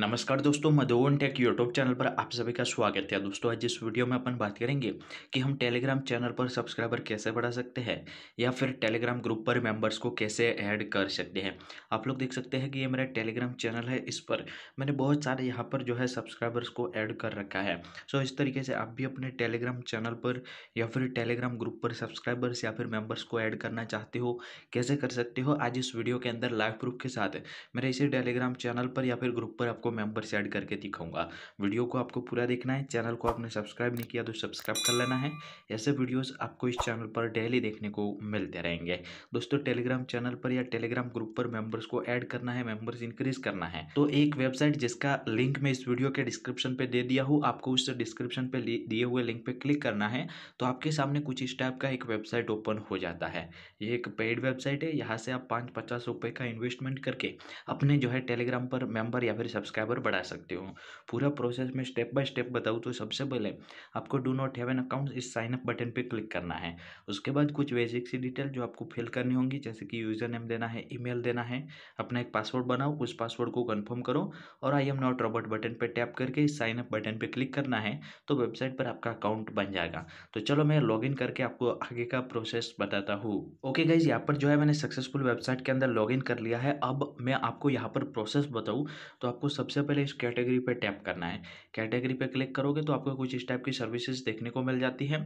नमस्कार दोस्तों मधुवन take YouTube channel पर आप सभी का स्वागत है दोस्तों आज इस वीडियो में अपन बात करेंगे कि हम टेलीग्राम चैनल पर सब्सक्राइबर कैसे बढ़ा सकते हैं या फिर टेलीग्राम ग्रुप पर मेंबर्स को कैसे ऐड कर सकते हैं आप लोग देख सकते हैं कि ये मेरा टेलीग्राम चैनल है इस पर मैंने बहुत सारे यहाँ पर जो है सब्सक्राइबर्स को ऐड कर रखा है सो इस तरीके से आप भी अपने टेलीग्राम चैनल पर या फिर टेलीग्राम ग्रुप पर सब्सक्राइबर्स या फिर मेम्बर्स को ऐड करना चाहते हो कैसे कर सकते हो आज इस वीडियो के अंदर लाइव प्रूफ के साथ मेरे इसी टेलीग्राम चैनल पर या फिर ग्रुप पर आपको आपको मेंबर से ऐड करके दिखाऊंगा वीडियो को आपको पूरा देखना है चैनल को आपने सब्सक्राइब नहीं किया तो सब्सक्राइब कर लेना है ऐसे वीडियोस आपको इस चैनल पर डेली देखने को मिलते रहेंगे दोस्तों टेलीग्राम चैनल पर या टेलीग्राम ग्रुप पर मेंबर्स को ऐड करना है मेंबर्स इंक्रीज करना है तो एक वेबसाइट जिसका लिंक मैं इस वीडियो के डिस्क्रिप्शन पर दे दिया हूँ आपको उस डिस्क्रिप्शन पर दिए हुए लिंक पर क्लिक करना है तो आपके सामने कुछ इस टाइप का एक वेबसाइट ओपन हो जाता है ये एक पेड वेबसाइट है यहाँ से आप पाँच पचास रुपये का इन्वेस्टमेंट करके अपने जो है टेलीग्राम पर मेंबर या फिर सब्सक्राइब सब्सक्राइबर बढ़ा सकते हो पूरा प्रोसेस में स्टेप बाय स्टेप बताऊँ तो सबसे पहले आपको do not have an account इस साइन अप बटन पर क्लिक करना है उसके बाद कुछ बेसिक सी डिटेल जो आपको फिल करनी होंगी जैसे कि यूज़र नेम देना है ई देना है अपना एक पासवर्ड बनाओ उस पासवर्ड को कन्फर्म करो और I am not robot button पर टैप करके इस साइन अप बटन पर क्लिक करना है तो वेबसाइट पर आपका अकाउंट बन जाएगा तो चलो मैं लॉगिन करके आपको आगे का प्रोसेस बताता हूँ ओके गाइज यहाँ पर जो है मैंने सक्सेसफुल वेबसाइट के अंदर लॉगिन कर लिया है अब मैं आपको यहाँ पर प्रोसेस बताऊँ तो आपको सबसे पहले इस कैटेगरी पर टैप करना है कैटेगरी पर क्लिक करोगे तो आपको कुछ इस टाइप की सर्विसेज देखने को मिल जाती है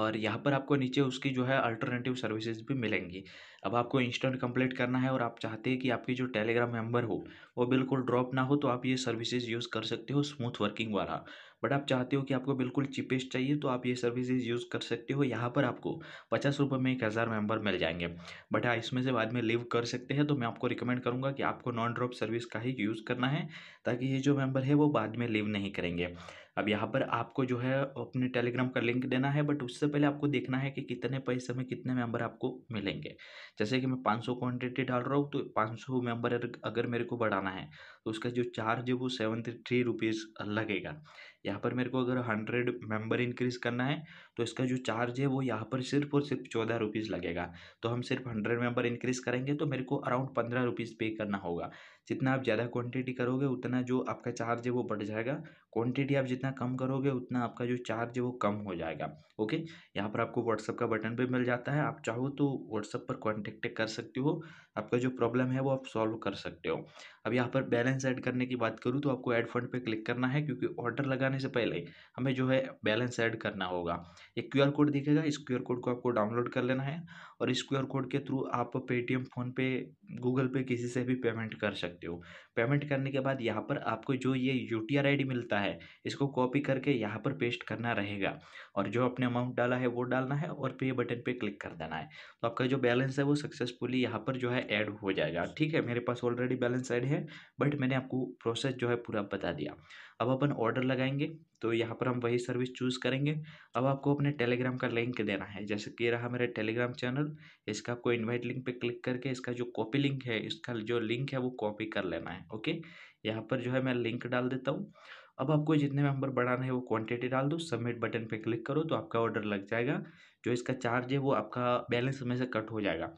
और यहाँ पर आपको नीचे उसकी जो है अल्टरनेटिव सर्विसेज भी मिलेंगी अब आपको इंस्टेंट कंप्लीट करना है और आप चाहते हैं कि आपकी जो टेलीग्राम मेम्बर हो वो बिल्कुल ड्रॉप ना हो तो आप ये सर्विसेज यूज़ कर सकते हो स्मूथ वर्किंग वाला बट आप चाहते हो कि आपको बिल्कुल चीपेस्ट चाहिए तो आप ये सर्विसेज यूज़ कर सकते हो यहाँ पर आपको पचास रुपये में एक हज़ार मेम्बर मिल जाएंगे बट हाँ इसमें से बाद में लिव कर सकते हैं तो मैं आपको रिकमेंड करूँगा कि आपको नॉन ड्रॉप सर्विस का ही यूज़ करना है ताकि ये जो मेम्बर है वो बाद में लिव नहीं करेंगे अब यहाँ पर आपको जो है अपने टेलीग्राम का लिंक देना है बट उससे पहले आपको देखना है कि कितने पैसे में कितने मेंबर आपको मिलेंगे जैसे कि मैं 500 क्वांटिटी डाल रहा हूँ तो 500 मेंबर अगर मेरे को बढ़ाना है तो उसका जो चार्ज है वो सेवेंटी थ्री रुपीज़ लगेगा यहाँ पर मेरे को अगर हंड्रेड मेम्बर इंक्रीज़ करना है तो इसका जो चार्ज है वो यहाँ पर सिर्फ और सिर्फ चौदह रुपीज़ लगेगा तो हम सिर्फ हंड्रेड मेंबर इंक्रीज़ करेंगे तो मेरे को अराउंड पंद्रह रुपीज़ पे करना होगा जितना आप ज़्यादा क्वांटिटी करोगे उतना जो आपका चार्ज है वो बढ़ जाएगा क्वांटिटी आप जितना कम करोगे उतना आपका जो चार्ज है वो कम हो जाएगा ओके यहाँ पर आपको व्हाट्सअप का बटन भी मिल जाता है आप चाहो तो व्हाट्सअप पर कॉन्टेक्ट कर सकते हो आपका जो प्रॉब्लम है वो आप सॉल्व कर सकते हो अब यहाँ पर बैलेंस ऐड करने की बात करूँ तो आपको एड फंड पर क्लिक करना है क्योंकि ऑर्डर लगाने से पहले हमें जो है बैलेंस ऐड करना होगा एक क्यू आर कोड दिखेगा इस क्यू आर कोड को आपको डाउनलोड कर लेना है और इस क्यू आर कोड के थ्रू आप पेटीएम फ़ोनपे गूगल पे किसी से भी पेमेंट कर सकते हो पेमेंट करने के बाद यहाँ पर आपको जो ये U T R I D मिलता है इसको कॉपी करके यहाँ पर पेस्ट करना रहेगा और जो आपने अमाउंट डाला है वो डालना है और पे बटन पर क्लिक कर देना है तो आपका जो बैलेंस है वो सक्सेसफुली यहाँ पर जो है ऐड हो जाएगा ठीक है मेरे पास ऑलरेडी बैलेंस ऐड है बट मैंने आपको प्रोसेस जो है पूरा बता दिया अब अपन ऑर्डर लगाएंगे तो यहाँ पर हम वही सर्विस चूज़ करेंगे अब आपको अपने टेलीग्राम का लिंक देना है जैसे कि रहा मेरा टेलीग्राम चैनल इसका आपको इन्वाइट लिंक पे क्लिक करके इसका जो कॉपी लिंक है इसका जो लिंक है वो कॉपी कर लेना है ओके यहाँ पर जो है मैं लिंक डाल देता हूँ अब आपको जितने मेंबर बढ़ाना है वो क्वान्टिटी डाल दो सबमिट बटन पर क्लिक करो तो आपका ऑर्डर लग जाएगा जो इसका चार्ज है वो आपका बैलेंस में से कट हो जाएगा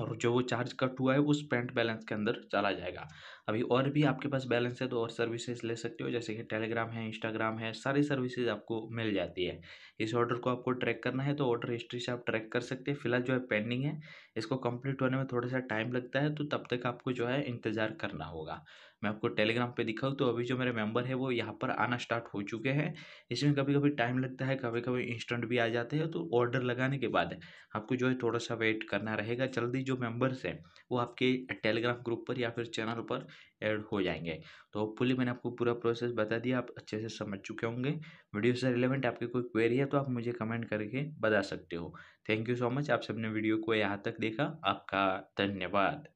और जो वो चार्ज कट हुआ है उस पेंट बैलेंस के अंदर चला जाएगा अभी और भी आपके पास बैलेंस है तो और सर्विसेज ले सकते हो जैसे कि टेलीग्राम है इंस्टाग्राम है सारी सर्विसेज आपको मिल जाती है इस ऑर्डर को आपको ट्रैक करना है तो ऑर्डर हिस्ट्री से आप ट्रैक कर सकते हैं फिलहाल जो है पेंडिंग है इसको कंप्लीट होने में थोड़ा सा टाइम लगता है तो तब तक आपको जो है इंतज़ार करना होगा मैं आपको टेलीग्राम पर दिखाऊँ तो अभी जो मेरे मेम्बर है वो यहाँ पर आना स्टार्ट हो चुके हैं इसमें कभी कभी टाइम लगता है कभी कभी इंस्टेंट भी आ जाते हैं तो ऑर्डर लगाने के बाद आपको जो है थोड़ा सा वेट करना रहेगा जल्दी जो मेम्बर्स हैं वो आपके टेलीग्राम ग्रुप पर या फिर चैनल पर ऐड हो जाएंगे तो होपफुली मैंने आपको पूरा प्रोसेस बता दिया आप अच्छे से समझ चुके होंगे वीडियो से रिलेवेंट आपकी कोई क्वेरी है तो आप मुझे कमेंट करके बता सकते हो थैंक यू सो मच आप सबने वीडियो को यहाँ तक देखा आपका धन्यवाद